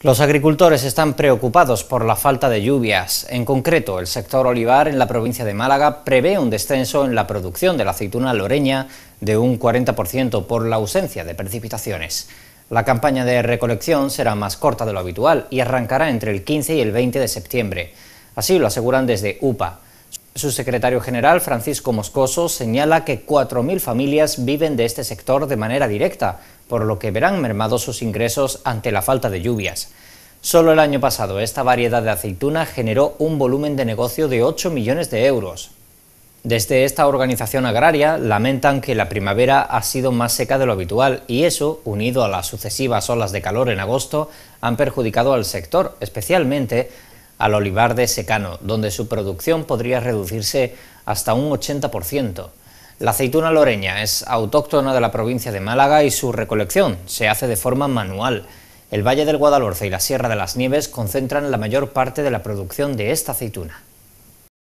Los agricultores están preocupados por la falta de lluvias. En concreto, el sector olivar en la provincia de Málaga prevé un descenso en la producción de la aceituna loreña de un 40% por la ausencia de precipitaciones. La campaña de recolección será más corta de lo habitual y arrancará entre el 15 y el 20 de septiembre. Así lo aseguran desde UPA. Su secretario general, Francisco Moscoso, señala que 4.000 familias viven de este sector de manera directa, por lo que verán mermados sus ingresos ante la falta de lluvias. Solo el año pasado esta variedad de aceituna generó un volumen de negocio de 8 millones de euros. Desde esta organización agraria lamentan que la primavera ha sido más seca de lo habitual y eso, unido a las sucesivas olas de calor en agosto, han perjudicado al sector, especialmente al olivar de secano, donde su producción podría reducirse hasta un 80%. La aceituna loreña es autóctona de la provincia de Málaga y su recolección se hace de forma manual. El Valle del Guadalhorce y la Sierra de las Nieves concentran la mayor parte de la producción de esta aceituna.